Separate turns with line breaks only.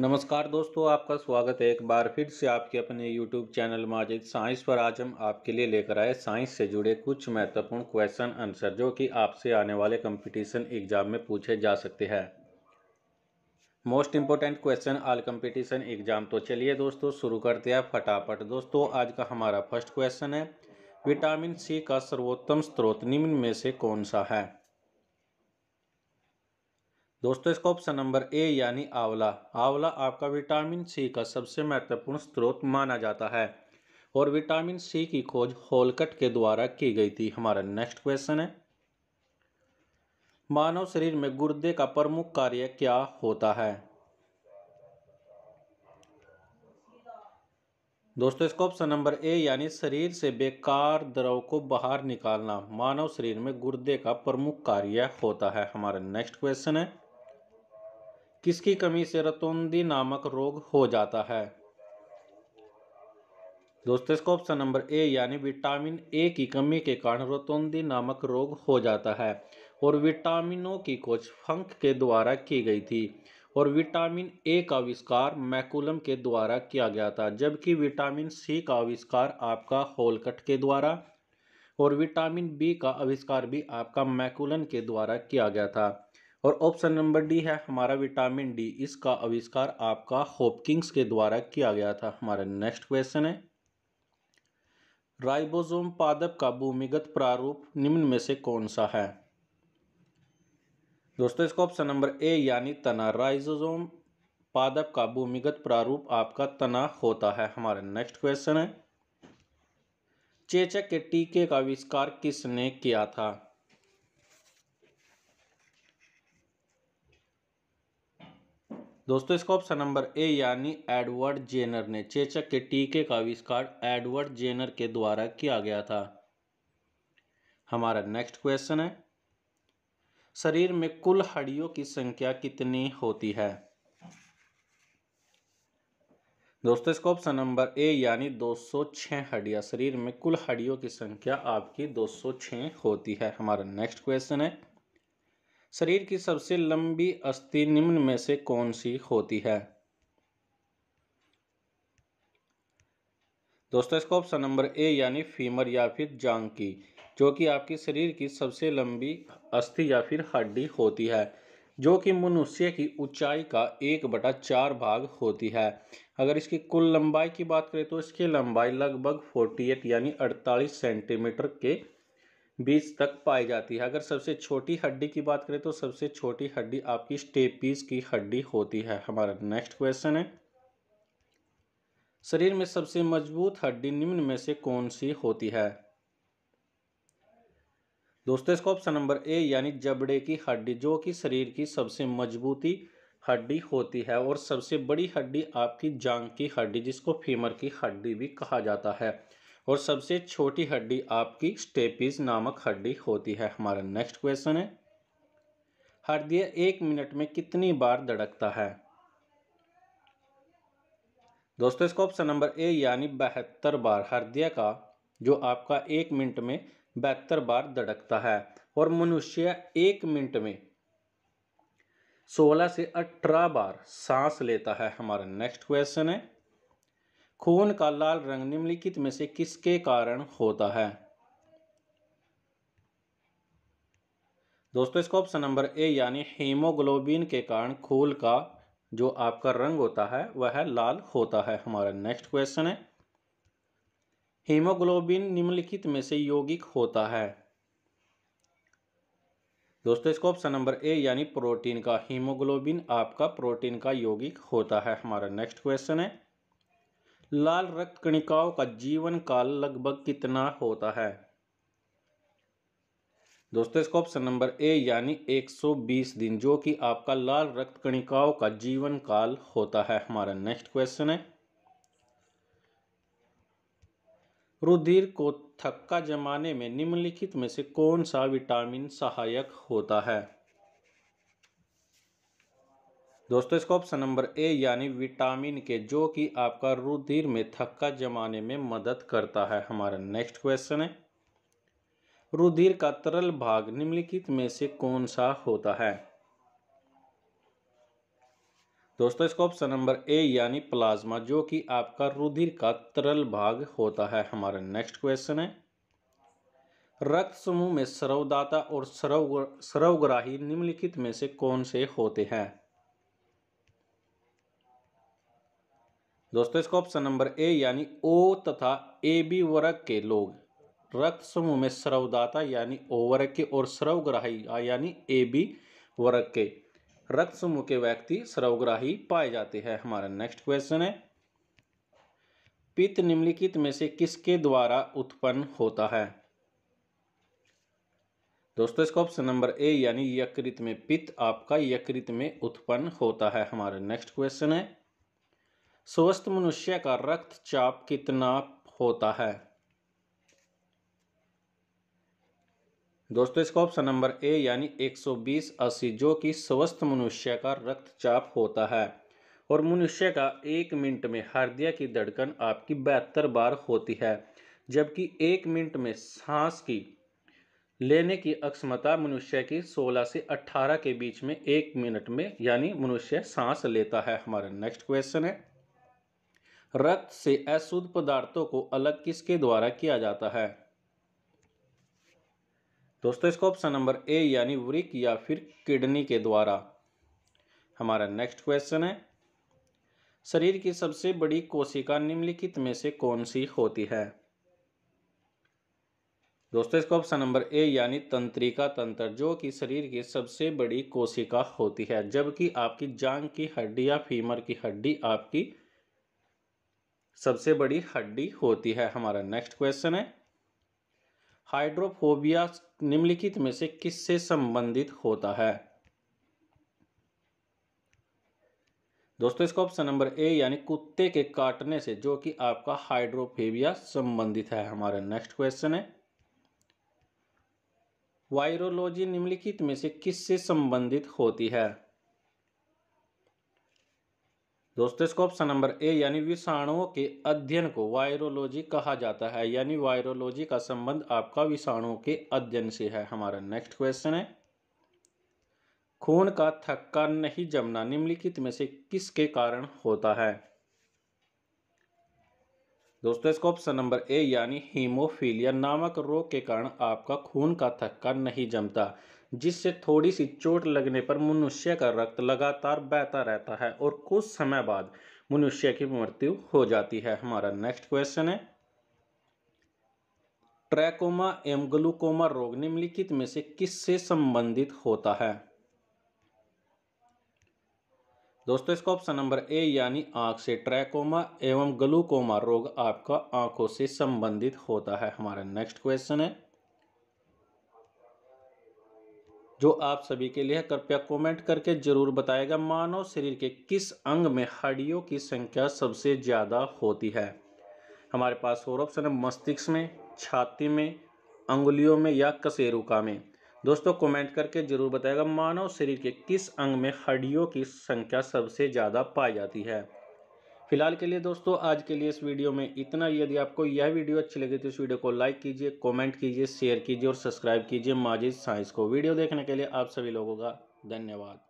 नमस्कार दोस्तों आपका स्वागत है एक बार फिर से आपके अपने यूट्यूब चैनल माजिद साइंस पर आज हम आपके लिए लेकर आए साइंस से जुड़े कुछ महत्वपूर्ण क्वेश्चन आंसर जो कि आपसे आने वाले कंपटीशन एग्जाम में पूछे जा सकते हैं most important question all competition exam तो चलिए दोस्तों शुरू करते हैं फटाफट दोस्तों आज का हमारा फर्स्ट क्वेश्चन है विटामिन सी का सर्वोत्तम स्रोत निम्न में से कौन सा है दोस्तों इसका ऑप्शन नंबर ए यानी आंवला आंवला आपका विटामिन सी का सबसे महत्वपूर्ण स्रोत माना जाता है और विटामिन सी की खोज होलकट के द्वारा की गई थी हमारा नेक्स्ट क्वेश्चन है मानव शरीर में गुर्दे का प्रमुख कार्य क्या होता है दोस्तों इसका ऑप्शन नंबर ए यानी शरीर से बेकार द्रव को बाहर निकालना मानव शरीर में गुर्दे का प्रमुख कार्य होता है हमारा नेक्स्ट क्वेश्चन है किसकी कमी से रतौंदी नामक रोग हो जाता है दोस्तों इसका ऑप्शन नंबर ए यानी विटामिन ए की कमी के कारण रतौंदी नामक रोग हो जाता है और विटामिनों की खोज फंक के द्वारा की गई थी और विटामिन ए का आविष्कार मैकुलम के द्वारा किया गया था जबकि विटामिन सी का आविष्कार आपका होलकट के द्वारा और विटामिन बी का आविष्कार भी आपका मैकुलन के द्वारा किया गया था और ऑप्शन नंबर डी है हमारा विटामिन डी इसका आविष्कार आपका होपकिंग्स के द्वारा किया गया था हमारा नेक्स्ट क्वेश्चन है राइबोसोम पादप का भूमिगत प्रारूप निम्न में से कौन सा है दोस्तों इसका ऑप्शन नंबर ए यानी तना राइजोजोम पादप का भूमिगत प्रारूप आपका तना होता है हमारा नेक्स्ट क्वेश्चन है चेचक के टीके का आविष्कार किसने किया था दोस्तों इसका ऑप्शन नंबर ए यानी एडवर्ड जेनर ने चेचक के टीके का आविष्कार एडवर्ड जेनर के द्वारा किया गया था हमारा नेक्स्ट क्वेश्चन है शरीर में कुल हड्डियों की संख्या कितनी होती है दोस्तों इसका ऑप्शन नंबर ए यानी 206 हड्डियां शरीर में कुल हड्डियों की संख्या आपकी 206 होती है हमारा नेक्स्ट क्वेश्चन है शरीर की सबसे लंबी अस्थि निम्न में से कौन सी होती है दोस्तों इसका ऑप्शन नंबर ए यानी फीमर या फिर जांग की जो कि आपकी शरीर की सबसे लंबी अस्थि या फिर हड्डी होती है जो कि मनुष्य की ऊंचाई का एक बटा चार भाग होती है अगर इसकी कुल लंबाई की बात करें तो इसकी लंबाई लगभग 48 यानी 48 सेंटीमीटर के बीज तक पाई जाती है अगर सबसे छोटी हड्डी की बात करें तो सबसे छोटी हड्डी आपकी स्टेपीज की हड्डी होती है हमारा नेक्स्ट क्वेश्चन है शरीर में सबसे मजबूत हड्डी निम्न में से कौन सी होती है दोस्तों इसका ऑप्शन नंबर ए यानी जबड़े की हड्डी जो कि शरीर की सबसे मजबूती हड्डी होती है और सबसे बड़ी हड्डी आपकी जांग की हड्डी जिसको फीमर की हड्डी भी कहा जाता है और सबसे छोटी हड्डी आपकी स्टेपीज नामक हड्डी होती है हमारा नेक्स्ट क्वेश्चन है हृदय एक मिनट में कितनी बार धड़कता है दोस्तों इसका ऑप्शन नंबर ए यानी बहत्तर बार हृदय का जो आपका एक मिनट में बहत्तर बार धड़कता है और मनुष्य एक मिनट में 16 से 18 बार सांस लेता है हमारा नेक्स्ट क्वेश्चन है खून का लाल रंग निम्नलिखित में से किसके कारण होता है दोस्तों इसका ऑप्शन नंबर ए यानी हीमोग्लोबिन के कारण खून का जो आपका रंग होता है वह लाल होता है हमारा नेक्स्ट क्वेश्चन है हीमोग्लोबिन निम्नलिखित में से यौगिक होता है दोस्तों इसका ऑप्शन नंबर ए यानी प्रोटीन का हीमोग्लोबिन आपका प्रोटीन का यौगिक होता है हमारा नेक्स्ट क्वेश्चन है लाल रक्त कणिकाओं का जीवन काल लगभग कितना होता है दोस्तों इसका ऑप्शन नंबर ए यानी 120 दिन जो कि आपका लाल रक्त कणिकाओं का जीवन काल होता है हमारा नेक्स्ट क्वेश्चन है रुधिर को थक्का जमाने में निम्नलिखित में से कौन सा विटामिन सहायक होता है दोस्तों इसका ऑप्शन नंबर ए यानी विटामिन के जो कि आपका रुधिर में थक्का जमाने में मदद करता है हमारा नेक्स्ट क्वेश्चन है रुधिर का तरल भाग निम्नलिखित में से कौन सा होता है दोस्तों इसका ऑप्शन नंबर ए यानी प्लाज्मा जो कि आपका रुधिर का तरल भाग होता है हमारा नेक्स्ट क्वेश्चन है रक्त समूह में सर्वदाता और सर्व सर्वग्राही निम्नलिखित में से कौन से होते हैं दोस्तों इसका ऑप्शन नंबर ए यानी ओ तथा ए बी वर्ग के लोग रक्त समूह में स्रवदाता यानी ओ वर्ग के और स्रवग्राही यानी ए बी वर्ग के रक्त समूह के व्यक्ति स्रवग्राही पाए जाते हैं हमारा नेक्स्ट क्वेश्चन है पित्त निम्नलिखित में से किसके द्वारा उत्पन्न होता है दोस्तों इसका ऑप्शन नंबर ए यानी यकृत में पित्त आपका यकृत में उत्पन्न होता है हमारा नेक्स्ट क्वेश्चन है स्वस्थ मनुष्य का रक्तचाप कितना होता है दोस्तों इसका ऑप्शन नंबर ए यानी 120 अस्सी जो कि स्वस्थ मनुष्य का रक्तचाप होता है और मनुष्य का एक मिनट में हृदय की धड़कन आपकी बहत्तर बार होती है जबकि एक मिनट में सांस की लेने की अक्षमता मनुष्य की 16 से 18 के बीच में एक मिनट में यानी मनुष्य सांस लेता है हमारा नेक्स्ट क्वेश्चन है रक्त से अशुद्ध पदार्थों को अलग किसके द्वारा किया जाता है दोस्तों इसका ऑप्शन नंबर ए यानी वृक या फिर किडनी के द्वारा हमारा नेक्स्ट क्वेश्चन है शरीर की सबसे बड़ी कोशिका निम्नलिखित में से कौन सी होती है दोस्तों इसका ऑप्शन नंबर ए यानी तंत्रिका तंत्र जो कि शरीर की सबसे बड़ी कोशिका होती है जबकि आपकी जांग की हड्डी या फीमर की हड्डी आपकी सबसे बड़ी हड्डी होती है हमारा नेक्स्ट क्वेश्चन है हाइड्रोफोबिया निम्नलिखित में से किससे संबंधित होता है दोस्तों इसका ऑप्शन नंबर ए यानी कुत्ते के काटने से जो कि आपका हाइड्रोफेबिया संबंधित है हमारा नेक्स्ट क्वेश्चन है वायरोलॉजी निम्नलिखित में से किससे संबंधित होती है दोस्तों इसको ऑप्शन नंबर ए यानी विषाणुओं के अध्ययन को वायरोलॉजी कहा जाता है यानी वायरोलॉजी का संबंध आपका विषाणुओं के अध्ययन से है हमारा नेक्स्ट क्वेश्चन है खून का थक्का नहीं जमना निम्नलिखित में से किसके कारण होता है दोस्तों इसका ऑप्शन नंबर ए यानी हीमोफीलिया नामक रोग के कारण आपका खून का थक्का नहीं जमता जिससे थोड़ी सी चोट लगने पर मनुष्य का रक्त लगातार बहता रहता है और कुछ समय बाद मनुष्य की मृत्यु हो जाती है हमारा नेक्स्ट क्वेश्चन है ट्रैकोमा एम ग्लूकोमा रोग निम्नलिखित में से किससे संबंधित होता है दोस्तों इसका ऑप्शन नंबर ए यानी आंख से ट्रैकोमा एवं ग्लूकोमा रोग आपका आंखों से संबंधित होता है हमारा नेक्स्ट क्वेश्चन है जो आप सभी के लिए कृपया कमेंट करके जरूर बताएगा मानव शरीर के किस अंग में हड्डियों की संख्या सबसे ज़्यादा होती है हमारे पास और ऑप्शन है मस्तिष्क में छाती में अंगुलियों में या कसेरुका में दोस्तों कमेंट करके ज़रूर बताएगा मानव शरीर के किस अंग में हड्डियों की संख्या सबसे ज़्यादा पाई जाती है फिलहाल के लिए दोस्तों आज के लिए इस वीडियो में इतना यदि आपको यह वीडियो अच्छी लगी तो इस वीडियो को लाइक कीजिए कमेंट कीजिए शेयर कीजिए और सब्सक्राइब कीजिए माजिद साइंस को वीडियो देखने के लिए आप सभी लोगों का धन्यवाद